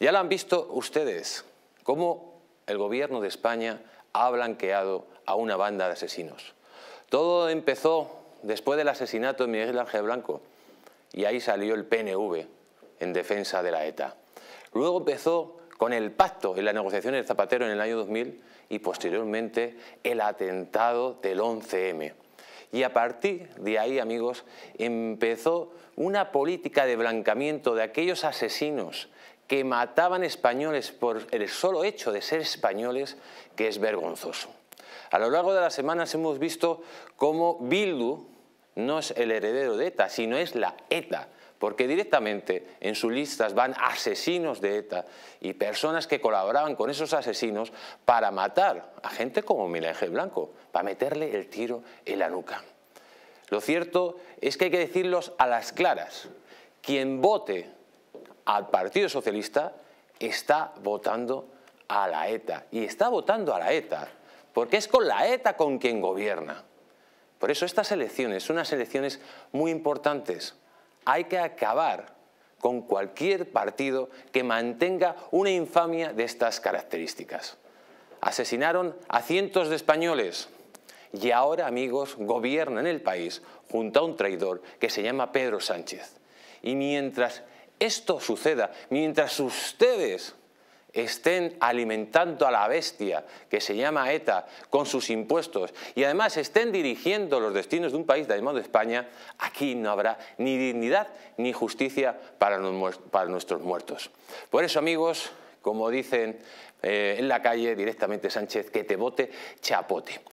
Ya lo han visto ustedes, cómo el gobierno de España ha blanqueado a una banda de asesinos. Todo empezó después del asesinato de Miguel Ángel Blanco y ahí salió el PNV en defensa de la ETA. Luego empezó con el pacto y la negociación del Zapatero en el año 2000 y posteriormente el atentado del 11M. Y a partir de ahí, amigos, empezó una política de blancamiento de aquellos asesinos que mataban españoles por el solo hecho de ser españoles, que es vergonzoso. A lo largo de las semanas hemos visto cómo Bildu no es el heredero de ETA, sino es la ETA, porque directamente en sus listas van asesinos de ETA y personas que colaboraban con esos asesinos para matar a gente como Miguel Blanco, para meterle el tiro en la nuca. Lo cierto es que hay que decirlos a las claras. Quien vote al Partido Socialista está votando a la ETA. Y está votando a la ETA, porque es con la ETA con quien gobierna. Por eso estas elecciones son unas elecciones muy importantes. Hay que acabar con cualquier partido que mantenga una infamia de estas características. Asesinaron a cientos de españoles y ahora, amigos, gobiernan el país junto a un traidor que se llama Pedro Sánchez. Y mientras esto suceda, mientras ustedes estén alimentando a la bestia que se llama ETA con sus impuestos y además estén dirigiendo los destinos de un país del de España, aquí no habrá ni dignidad ni justicia para, nuestros muertos. Por eso, amigos, como dicen eh, en la calle directamente Sánchez, que te vote chapote.